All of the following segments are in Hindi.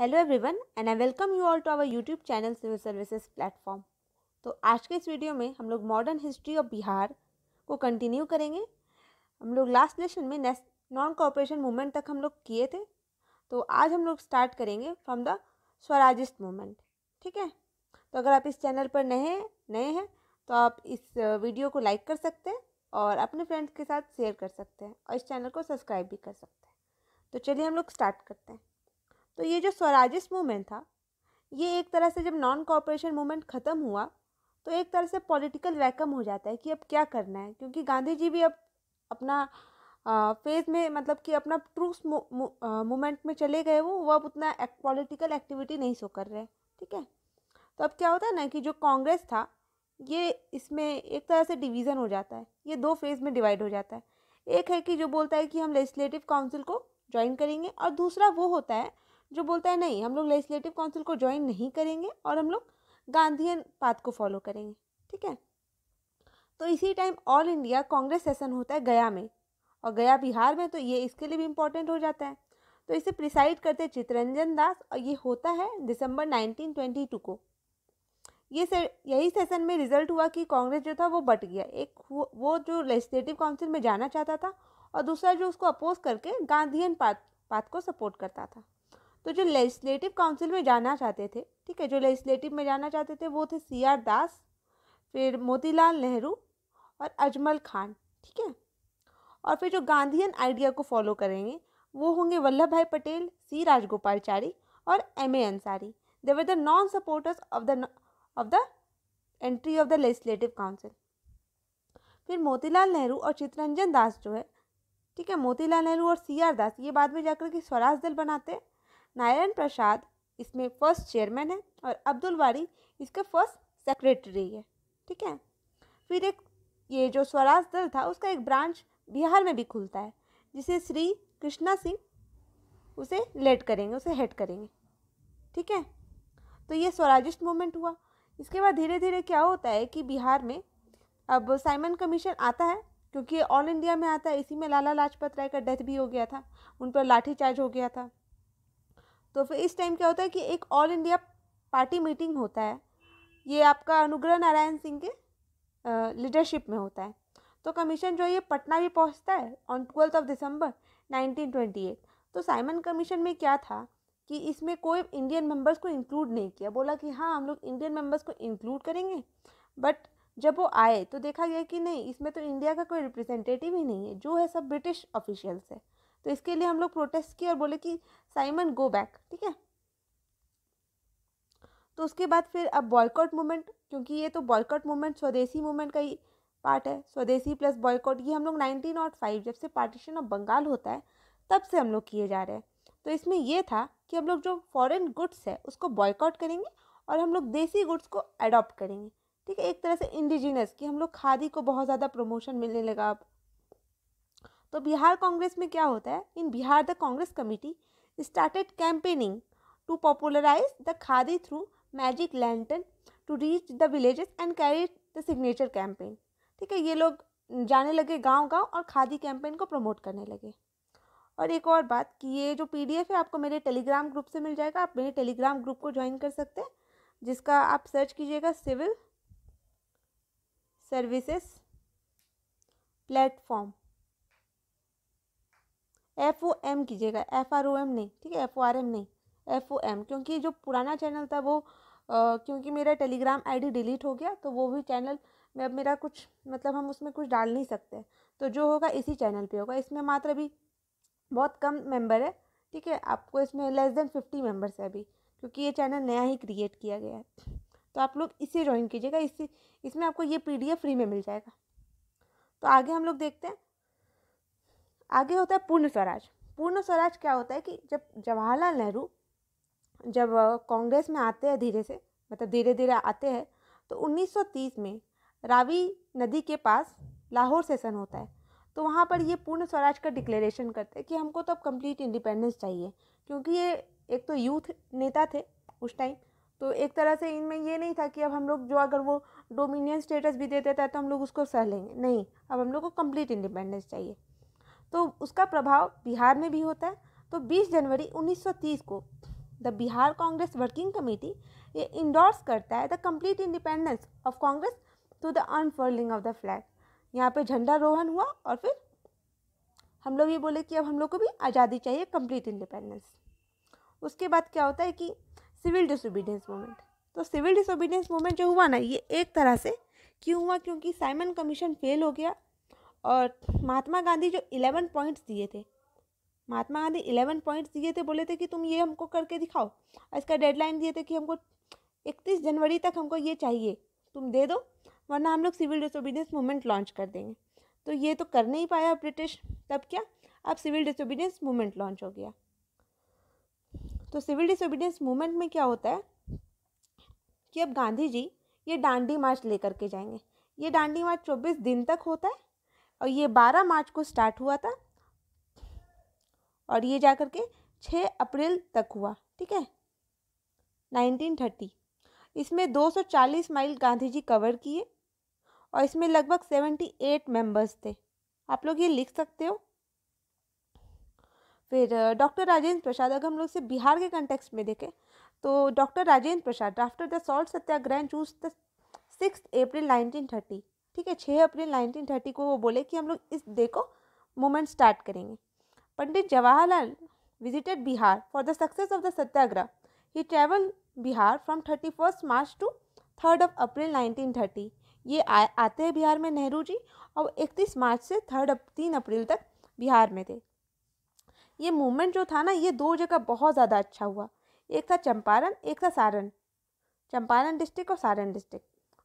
Hello everyone and I welcome you all to our YouTube channel civil services platform तो आज के इस वीडियो में हम लोग मॉडर्न हिस्ट्री ऑफ बिहार को कंटिन्यू करेंगे हम लोग लास्ट लेसन में नॉन कॉपरेशन मूवमेंट तक हम लोग किए थे तो आज हम लोग स्टार्ट करेंगे फ्रॉम द स्वराजिस्ट मूवमेंट ठीक है तो अगर आप इस चैनल पर नए हैं नए हैं तो आप इस वीडियो को लाइक कर सकते हैं और अपने फ्रेंड्स के साथ शेयर कर सकते हैं और इस चैनल को सब्सक्राइब भी कर सकते हैं तो चलिए हम लोग स्टार्ट करते हैं तो ये जो स्वराजिस्ट मूवमेंट था ये एक तरह से जब नॉन कॉपरेशन मूवमेंट ख़त्म हुआ तो एक तरह से पॉलिटिकल वैकम हो जाता है कि अब क्या करना है क्योंकि गांधी जी भी अब अपना फेज में मतलब कि अपना ट्रूस मूवमेंट में चले गए वो वो अब उतना एक, पॉलिटिकल एक्टिविटी नहीं शो कर रहे ठीक है तो अब क्या होता है ना कि जो कांग्रेस था ये इसमें एक तरह से डिवीज़न हो जाता है ये दो फेज़ में डिवाइड हो जाता है एक है कि जो बोलता है कि हम लेजिस्लेटिव काउंसिल को ज्वाइन करेंगे और दूसरा वो होता है जो बोलता है नहीं हम लोग लेजिस्लेटिव काउंसिल को ज्वाइन नहीं करेंगे और हम लोग गांधीयन पाथ को फॉलो करेंगे ठीक है तो इसी time all India Congress session होता है गया में और गया बिहार में तो ये इसके लिए भी इम्पोर्टेंट हो जाता है तो इसे प्रिसाइड करते चित्ररंजन दास और ये होता है दिसंबर 1922 को ये से यही सेशन में रिजल्ट हुआ कि कांग्रेस जो था वो बट गया एक वो जो लेजिस्लेटिव काउंसिल में जाना चाहता था और दूसरा जो उसको अपोज करके गांधीयन पाथ पाथ को सपोर्ट करता था तो जो लेजिस्लेटिव काउंसिल में जाना चाहते थे ठीक है जो लेजिस्लेटिव में जाना चाहते थे वो थे सी आर दास फिर मोतीलाल नेहरू और अजमल खान ठीक है और फिर जो गांधीयन आइडिया को फॉलो करेंगे वो होंगे वल्लभ भाई पटेल सी राजगोपालचारी और M A Ansari they were the non supporters of the of the entry of the legislative council फिर मोतीलाल नेहरू और चित्रंजन दास जो है ठीक है मोतीलाल नेहरू और सी आर दास ये बाद में जाकर के स्वराज दल बनाते हैं नारायण प्रसाद इसमें फर्स्ट चेयरमैन है और अब्दुल वारी इसका फर्स्ट सेक्रेटरी है ठीक है फिर एक ये जो स्वराज दल था उसका एक ब्रांच बिहार में भी खुलता है जिसे श्री कृष्णा सिंह उसे लेड करेंगे उसे हेड करेंगे ठीक है तो ये स्वराजिस्ट मूवमेंट हुआ इसके बाद धीरे धीरे क्या होता है कि बिहार में अब साइमन कमीशन आता है क्योंकि ऑल इंडिया में आता है इसी में लाला लाजपत राय का डेथ भी हो गया था उन पर लाठीचार्ज हो गया था तो फिर इस टाइम क्या होता है कि एक ऑल इंडिया पार्टी मीटिंग होता है ये आपका अनुग्रह नारायण सिंह के लीडरशिप में होता है तो कमीशन जो है ये पटना भी पहुंचता है ऑन ट्वेल्थ ऑफ दिसंबर 1928 तो साइमन कमीशन में क्या था कि इसमें कोई इंडियन मेंबर्स को इंक्लूड नहीं किया बोला कि हाँ हम लोग इंडियन मेंबर्स को इंक्लूड करेंगे बट जब वो आए तो देखा गया कि नहीं इसमें तो इंडिया का कोई रिप्रेजेंटेटिव ही नहीं है जो है सब ब्रिटिश ऑफिशियल्स है तो इसके लिए हम लोग प्रोटेस्ट किए और बोले कि साइमन गो बैक ठीक है तो उसके बाद फिर अब बॉयकॉट मूवमेंट क्योंकि ये तो बॉयकॉट मूवमेंट स्वदेशी मूवमेंट का ही पार्ट है स्वदेशी प्लस बॉयकॉट ये हम लोग नाइनटीन नॉट फाइव जब से पार्टीशन ऑफ बंगाल होता है तब से हम लोग किए जा रहे हैं तो इसमें यह था कि हम लोग जो फॉरेन गुड्स है उसको बॉयकॉट करेंगे और हम लोग देसी गुड्स को अडॉप्ट करेंगे ठीक है एक तरह से इंडिजिनस कि हम लोग खादी को बहुत ज़्यादा प्रमोशन मिलने लगा अब तो बिहार कांग्रेस में क्या होता है in Bihar the Congress committee started campaigning to popularise the khadi through magic lantern to reach the villages and carry the signature campaign ठीक है ये लोग जाने लगे गांव गांव और खादी कैंपेन को प्रमोट करने लगे और एक और बात कि ये जो पीडीएफ है आपको मेरे टेलीग्राम ग्रुप से मिल जाएगा आप मेरे टेलीग्राम ग्रुप को ज्वाइन कर सकते हैं जिसका आप सर्च कीजिएगा civil services platform F O M कीजिएगा एफ आर ओ एम नहीं ठीक है एफ ओ आर एम नहीं एफ ओ एम क्योंकि जो पुराना चैनल था वो आ, क्योंकि मेरा टेलीग्राम आईडी डिलीट हो गया तो वो भी चैनल में अब मेरा कुछ मतलब हम उसमें कुछ डाल नहीं सकते तो जो होगा इसी चैनल पे होगा इसमें मात्र अभी बहुत कम मेंबर है ठीक है आपको इसमें लेस देन फिफ्टी मेम्बर्स है अभी क्योंकि ये चैनल नया ही क्रिएट किया गया है तो आप लोग इसे ज्वाइन कीजिएगा इसी इसमें आपको ये पीडीएफ फ्री में मिल जाएगा तो आगे हम लोग देखते हैं आगे होता है पूर्ण स्वराज पूर्ण स्वराज क्या होता है कि जब जवाहरलाल नेहरू जब कांग्रेस में आते हैं धीरे से मतलब धीरे धीरे आते हैं तो 1930 में रावी नदी के पास लाहौर सेशन होता है तो वहाँ पर ये पूर्ण स्वराज का डिक्लेरेशन करते हैं कि हमको तो अब कंप्लीट इंडिपेंडेंस चाहिए क्योंकि ये एक तो यूथ नेता थे उस टाइम तो एक तरह से इनमें ये नहीं था कि अब हम लोग जो अगर वो डोमिनियन स्टेटस भी दे देता है तो हम लोग उसको सह लेंगे नहीं अब हम लोग को कंप्लीट इंडिपेंडेंस चाहिए तो उसका प्रभाव बिहार में भी होता है तो 20 जनवरी 1930 को the Bihar Congress working committee ये इंडोर्स करता है the complete independence of Congress to the unfurling of the flag यहाँ पे झंडा रोहन हुआ और फिर हम लोग ये बोले कि अब हम लोग को भी आज़ादी चाहिए कंप्लीट इंडिपेंडेंस उसके बाद क्या होता है कि सिविल डिसोबीडियंस मूवमेंट तो सिविल डिसोबीडियंस मूवमेंट जो हुआ ना ये एक तरह से क्यों हुआ क्योंकि साइमन कमीशन फेल हो गया और महात्मा गांधी जो इलेवन पॉइंट्स दिए थे महात्मा गांधी इलेवन पॉइंट्स दिए थे बोले थे कि तुम ये हमको करके दिखाओ इसका डेडलाइन दिए थे कि हमको इकतीस जनवरी तक हमको ये चाहिए तुम दे दो वरना हम लोग सिविल डिसोबीडियंस मूवमेंट लॉन्च कर देंगे तो ये तो कर नहीं पाया ब्रिटिश तब क्या अब सिविल डिसोबीडियंस मूवमेंट लॉन्च हो गया तो सिविल डिसोबीडियंस मूवमेंट में क्या होता है कि अब गांधी जी ये डांडी मार्च लेकर के जाएंगे ये डांडी मार्च चौबीस दिन तक होता है और ये बारह मार्च को स्टार्ट हुआ था और ये जा कर के छः अप्रैल तक हुआ ठीक है 1930 इसमें 240 माइल गांधी जी कवर किए और इसमें लगभग 78 मेंबर्स थे आप लोग ये लिख सकते हो फिर डॉक्टर राजेंद्र प्रसाद अगर हम लोग से बिहार के कंटेक्स्ट में देखें तो doctor Rajendra Prasad after the salt satyagraha chose the six April thirty ठीक है छः अप्रैल नाइनटीन थर्टी को वो बोले कि हम लोग इस डे को मूवमेंट स्टार्ट करेंगे Pandit Jawaharlal visited Bihar for the success of the satyagraha he travel Bihar from thirty first March to third of April nineteen thirty ये आ, आते हैं बिहार में नेहरू जी और इकतीस मार्च से थर्ड तीन अप्रैल तक बिहार में थे ये मूवमेंट जो था ना ये दो जगह बहुत ज़्यादा अच्छा हुआ एक था चंपारण एक था सारण चंपारण डिस्ट्रिक्ट और सारण डिस्ट्रिक्ट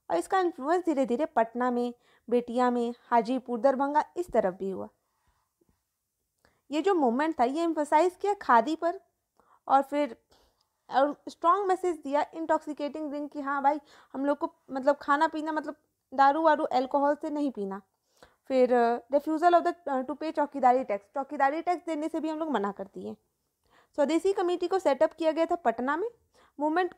और इसका इन्फ्लुएंस धीरे धीरे पटना में बेटिया में हाजीपुर दरभंगा इस तरफ भी हुआ ये जो मोमेंट था ये एम्फोसाइज किया खादी पर और फिर और स्ट्रॉन्ग मैसेज दिया इंटॉक्सिकेटिंग ड्रिंक कि हाँ भाई हम लोग को मतलब खाना पीना मतलब दारू वारू एल्कोहल से नहीं पीना फिर रिफ्यूज़ल ऑफ द टू पे चौकीदारी टैक्स चौकीदारी टैक्स देने से भी हम लोग मना कर दिए स्वदेशी कमेटी को सेटअप किया गया था पटना में मूवमेंट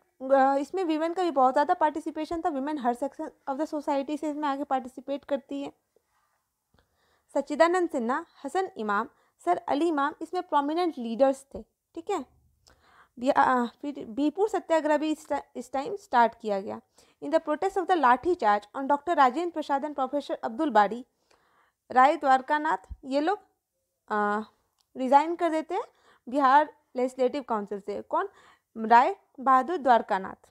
इसमें वीमेन का भी बहुत ज़्यादा पार्टिसिपेशन था वीमेन हर सेक्शन ऑफ द सोसाइटी से इसमें आगे पार्टिसिपेट करती है सच्चिदानंद सिन्हा हसन इमाम सर अली इमाम इसमें प्रोमिनेंट लीडर्स थे ठीक है फिर बीपुर सत्याग्रह भी इस टाइम स्टार्ट किया गया in the protest of the lathi charge on doctor Rajendra Prasad and professor Abdul Bari Rai Dwarkanath ये लोग रिज़ाइन कर देते हैं बिहार लेजिस्लेटिव काउंसिल से कौन राय बहादुर द्वारकानाथ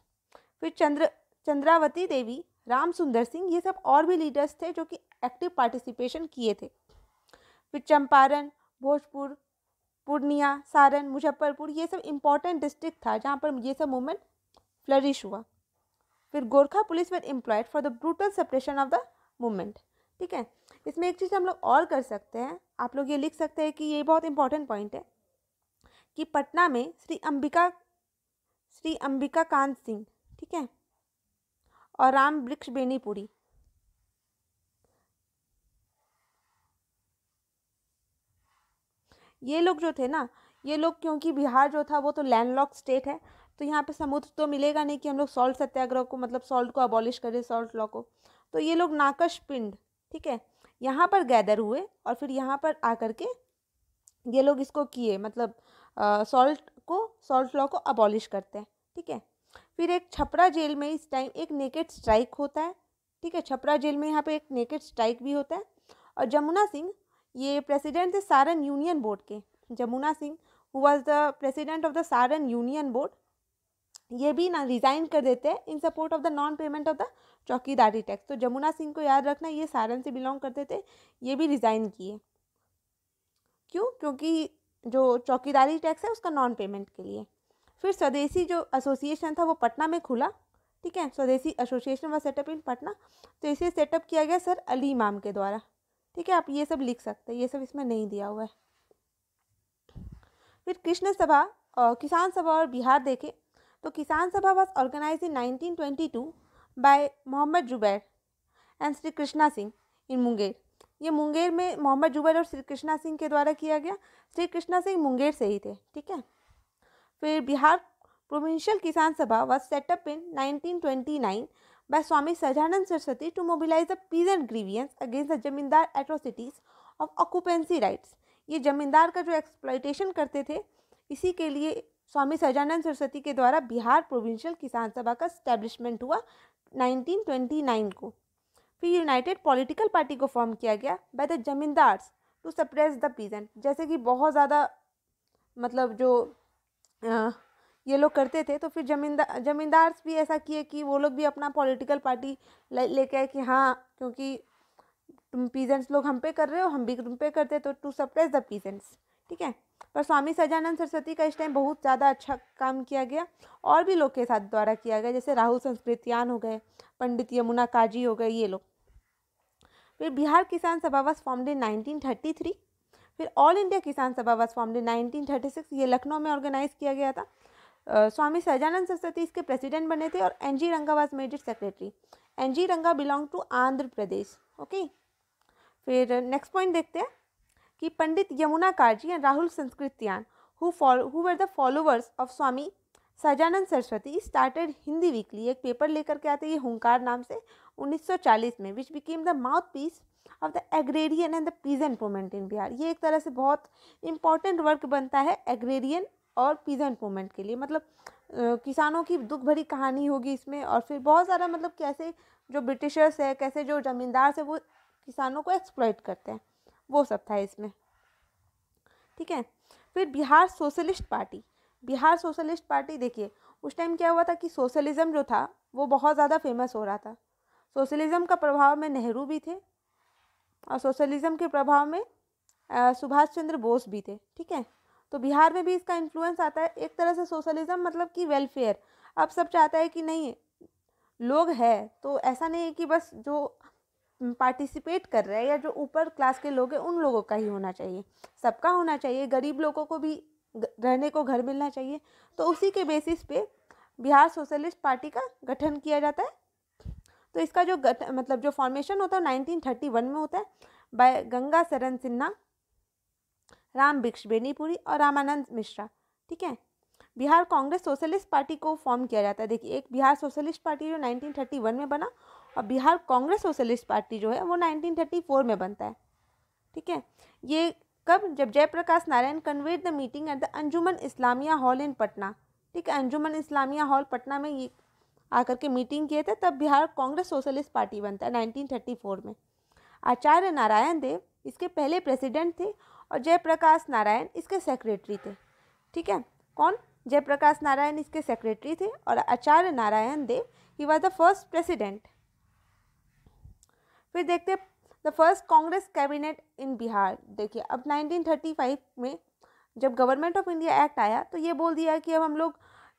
फिर चंद्र चंद्रावती देवी राम सुंदर सिंह ये सब और भी लीडर्स थे जो कि एक्टिव पार्टिसिपेशन किए थे फिर चंपारण भोजपुर पूर्णिया सारण मुजफ्फरपुर ये सब इम्पॉर्टेंट डिस्ट्रिक्ट था जहाँ पर ये सब मूवमेंट फ्लरिश हुआ फिर Gorkha police were employed for the brutal suppression of the movement ठीक है इसमें एक चीज़ हम लोग और कर सकते हैं आप लोग ये लिख सकते हैं कि ये बहुत इंपॉर्टेंट पॉइंट है कि पटना में श्री अंबिका श्री अंबिका कांत सिंह ठीक है और राम वृक्ष बेनीपुरी ये लोग जो थे ना ये लोग क्योंकि बिहार जो था वो तो लैंडलॉक स्टेट है तो यहाँ पे समुद्र तो मिलेगा नहीं कि हम लोग सॉल्ट सत्याग्रह को मतलब सॉल्ट को अबॉलिश करें सॉल्ट लॉ को तो ये लोग नाकश पिंड ठीक है यहाँ पर गैदर हुए और फिर यहाँ पर आकर के ये लोग इसको किए मतलब सॉल्ट को सॉल्ट लॉ को अबॉलिश करते हैं ठीक है फिर एक छपरा जेल में इस टाइम एक नेकेट स्ट्राइक होता है ठीक है छपरा जेल में यहाँ पे एक नेकेट स्ट्राइक भी होता है और जमुना सिंह ये प्रेसिडेंट थे सारन यूनियन बोर्ड के Jamuna Singh who was the president of the Saran union board ये भी ना रिज़ाइन कर देते हैं in support of the non payment of the chaukidari tax तो जमुना सिंह को याद रखना ये सारन से बिलोंग करते थे ये भी रिज़ाइन किए क्यों क्योंकि जो चौकीदारी टैक्स है उसका नॉन पेमेंट के लिए फिर स्वदेशी जो एसोसिएशन था वो पटना में खुला ठीक है स्वदेशी एसोसिएशन व सेटअप इन पटना तो इसे सेटअप किया गया सर अली इमाम के द्वारा ठीक है आप ये सब लिख सकते हैं ये सब इसमें नहीं दिया हुआ है फिर कृष्ण सभा किसान सभा और बिहार देखें तो Kisan Sabha was organise in 1922 by Mohammad Zubair and Shri Krishna Singh in Munger ये मुंगेर में मोहम्मद जुबैर और श्री कृष्णा सिंह के द्वारा किया गया श्री कृष्णा सिंह मुंगेर से ही थे ठीक है फिर Bihar provincial Kisan Sabha was set up in 1929 by Swami Sajanand Saraswati to mobilise the peasant grievance against the zamindar atrocities of occupancy rights ये जमींदार का जो एक्सप्लाइटेशन करते थे इसी के लिए स्वामी सजानंद सरस्वती के द्वारा बिहार प्रोविंशियल किसान सभा का स्टैब्लिशमेंट हुआ 1929 को फिर यूनाइटेड पॉलिटिकल पार्टी को फॉर्म किया गया by the zamindars to suppress the peasant जैसे कि बहुत ज़्यादा मतलब जो आ, ये लोग करते थे तो फिर जमींदार जमींदार भी ऐसा किए कि वो लोग भी अपना पॉलिटिकल पार्टी लेके आए कि हाँ क्योंकि तुम पीजेंट्स लोग हम पे कर रहे हो हम भी तुम पे करते तो टू सप्रेस द पीजेंट्स ठीक है पर स्वामी सजानंद सरस्वती का इस टाइम बहुत ज़्यादा अच्छा काम किया गया और भी लोग के साथ द्वारा किया गया जैसे राहुल संस्कृतियान हो गए पंडित यमुना काजी हो गए ये लोग फिर Bihar Kisan Sabha was nineteen in three फिर all India Kisan Sabha was nineteen in six ये लखनऊ में ऑर्गेनाइज किया गया था आ, स्वामी सहजानंद सरस्वती इसके प्रेसिडेंट बने थे और N G Ranga was made secretary N G Ranga belong to Andhra Pradesh okay फिर नेक्स्ट पॉइंट देखते हैं कि Pandit Yamuna Karji and Rahul Sankrityayan who fall who were the followers of Swami Sajanand Saraswati started Hindi weekly एक पेपर लेकर के आते ये हुंकार नाम से 1940 में which became the mouthpiece of the agrarian and the peasant movement in Bihar ये एक तरह से बहुत इंपॉर्टेंट वर्क बनता है एग्रेरियन और पीजेंट मूवमेंट के लिए मतलब किसानों की दुख भरी कहानी होगी इसमें और फिर बहुत सारा मतलब कैसे जो ब्रिटिशर्स है कैसे जो ज़मींदार है वो किसानों को एक्सप्लॉइट करते हैं वो सब था इसमें ठीक है फिर Bihar socialist party Bihar socialist party देखिए उस टाइम क्या हुआ था कि सोशलिज़म जो था वो बहुत ज़्यादा फेमस हो रहा था सोशलिज़म का प्रभाव में नेहरू भी थे और सोशलिज़म के प्रभाव में सुभाष चंद्र बोस भी थे ठीक है तो बिहार में भी इसका इन्फ्लुएंस आता है एक तरह से सोशलिज़म मतलब कि वेलफेयर अब सब चाहता है कि नहीं लोग है तो ऐसा नहीं है कि बस जो पार्टिसिपेट कर रहे हैं या जो ऊपर क्लास के लोग हैं उन लोगों का ही होना चाहिए सबका होना चाहिए गरीब लोगों को भी रहने को घर मिलना चाहिए तो उसी के बेसिस पे बिहार सोशलिस्ट पार्टी का गठन किया जाता है तो इसका जो गठ मतलब जो फॉर्मेशन होता है नाइनटीन थर्टी वन में होता है बाय गंगा शरण सिन्हा राम बिक्ष बेनीपुरी और रामानंद मिश्रा ठीक है बिहार कांग्रेस सोशलिस्ट पार्टी को फॉर्म किया जाता है देखिए एक बिहार सोशलिस्ट पार्टी जो वन में बना और बिहार कांग्रेस सोशलिस्ट पार्टी जो है वो फोर में बनता है ठीक है ये कब जब Jayaprakash Narayan convened the meeting at the Anjuman Islamia hall in Patna ठीक है अंजुमन इस्लामिया हॉल पटना में ये आकर के मीटिंग किए थे तब बिहार कांग्रेस सोशलिस्ट पार्टी बनता है फोर में आचार्य नारायण देव इसके पहले प्रेसिडेंट थे और जयप्रकाश नारायण इसके सेक्रेटरी थे ठीक है कौन जयप्रकाश नारायण इसके सेक्रेटरी थे और Acharya Narayan Dev he was the first president फिर देखते हैं the first Congress cabinet in Bihar देखिए अब 1935 में जब गवर्नमेंट ऑफ इंडिया एक्ट आया तो ये बोल दिया कि अब हम लोग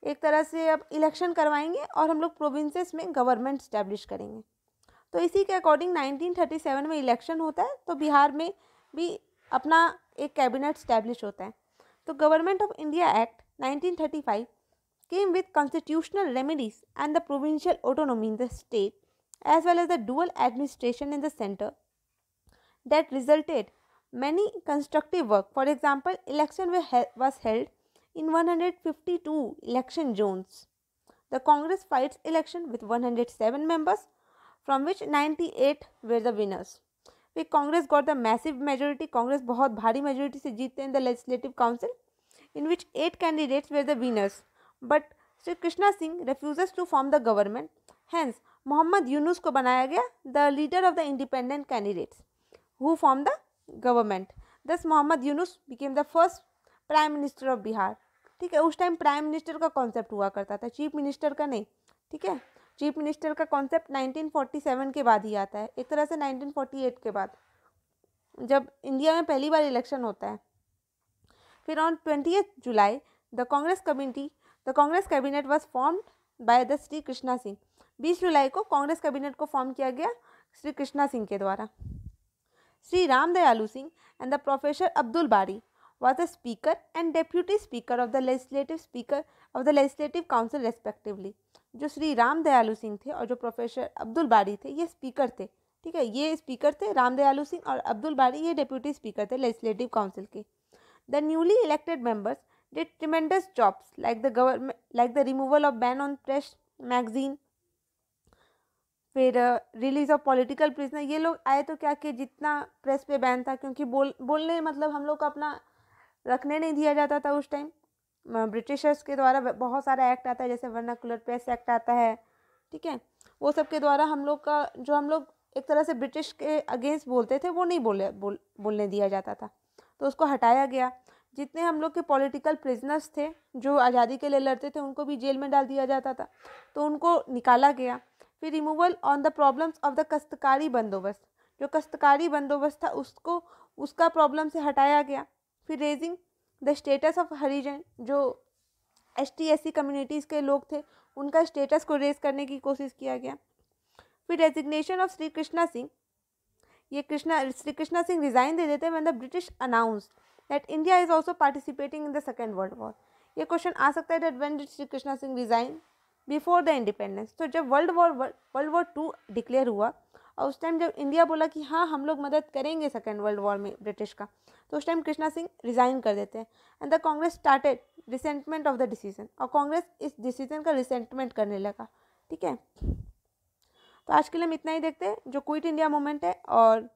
एक तरह से अब इलेक्शन करवाएंगे और हम लोग प्रोविंसेस में गवर्नमेंट स्टैब्लिश करेंगे तो इसी के अकॉर्डिंग 1937 में इलेक्शन होता है तो बिहार में भी अपना एक कैबिनेट स्टैब्लिश होता है तो government of India act 1935 came with constitutional remedies and the provincial autonomy in the state as well as the dual administration in the center that resulted many constructive work. For example, election was held in 152 election zones. The Congress fights election with 107 members, from which 98 were the winners. The Congress got the massive majority Congress बहुत भारी मेजोरिटी से जीतते हैं the legislative council in which eight candidates were the winners but Shri Krishna Singh refuses to form the government hence Mohammad Yunus को बनाया गया the leader of the independent candidates who formed the government. Thus Muhammad Yunus became the first prime minister of Bihar. ठीक है उस टाइम प्राइम मिनिस्टर का कॉन्सेप्ट हुआ करता था चीफ मिनिस्टर का नहीं ठीक है चीफ मिनिस्टर का कॉन्सेप्ट 1947 के बाद ही आता है एक तरह से 1948 के बाद जब इंडिया में पहली बार इलेक्शन होता है फिर on twenty July the Congress committee the Congress cabinet was formed by the Shri Krishna Singh बीस जुलाई को कांग्रेस कैबिनेट को फॉर्म किया गया श्री कृष्णा सिंह के द्वारा Sri Ramdayalu Singh and the Professor Abdul Bari was the speaker and deputy speaker of the legislative speaker of the legislative council respectively जो श्री राम दयालु सिंह थे और जो प्रोफेसर अब्दुल बारी थे ये स्पीकर थे ठीक है ये स्पीकर थे राम दयालु सिंह और अब्दुल बारी ये डेप्यूटी स्पीकर थे लेजिस्लेटिव काउंसिल के the newly elected members did tremendous jobs like the government like the removal of ban on press magazine फिर रिलीज़ ऑफ पॉलिटिकल प्रिजनर ये लोग आए तो क्या कि जितना प्रेस पे बैन था क्योंकि बोल बोलने मतलब हम लोग को अपना रखने नहीं दिया जाता था उस टाइम ब्रिटिशर्स के द्वारा बहुत सारा एक्ट आता है जैसे वर्ना कुलर प्रेस एक्ट आता है ठीक है वो सब के द्वारा हम लोग का जो हम लोग एक तरह से ब्रिटिश के अगेंस्ट बोलते थे वो नहीं बोले बोल बोलने दिया जाता था तो उसको हटाया गया जितने हम लोग के पॉलिटिकल प्रिजनर्स थे जो आज़ादी के लिए लड़ते थे उनको भी जेल में डाल दिया जाता था तो उनको निकाला गया फिर removal on the problems of the kastkari bandobast जो कस्तकारी बंदोबस्त था उसको उसका प्रॉब्लम से हटाया गया फिर raising the status of Harijan जो S T S C communities के लोग थे उनका स्टेटस को रेज करने की कोशिश किया गया फिर रेजिग्नेशन ऑफ श्री कृष्णा सिंह ये कृष्णा श्री कृष्णा सिंह रिज़ाइन दे देते हैं the British announce that India is also participating in the second world war ये क्वेश्चन आ सकता है that when did Shri Krishna Singh resign before the independence तो जब world war world war two declare हुआ और उस टाइम जब इंडिया बोला कि हाँ हम लोग मदद करेंगे सेकेंड वर्ल्ड वॉर में ब्रिटिश का तो उस टाइम कृष्णा सिंह रिज़ाइन कर देते हैं and the Congress started resentment of the decision और कांग्रेस इस डिसीजन का रिसेंटमेंट करने लगा ठीक है तो आज के लिए हम इतना ही देखते हैं जो क्विट इंडिया मूवमेंट है और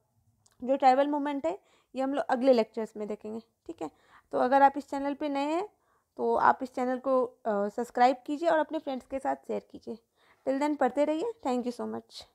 जो ट्राइबल मूवमेंट है ये हम लोग अगले लेक्चर्स में देखेंगे ठीक है तो अगर आप इस चैनल पर नए हैं तो आप इस चैनल को सब्सक्राइब कीजिए और अपने फ्रेंड्स के साथ शेयर कीजिए टिल देन पढ़ते रहिए थैंक यू सो मच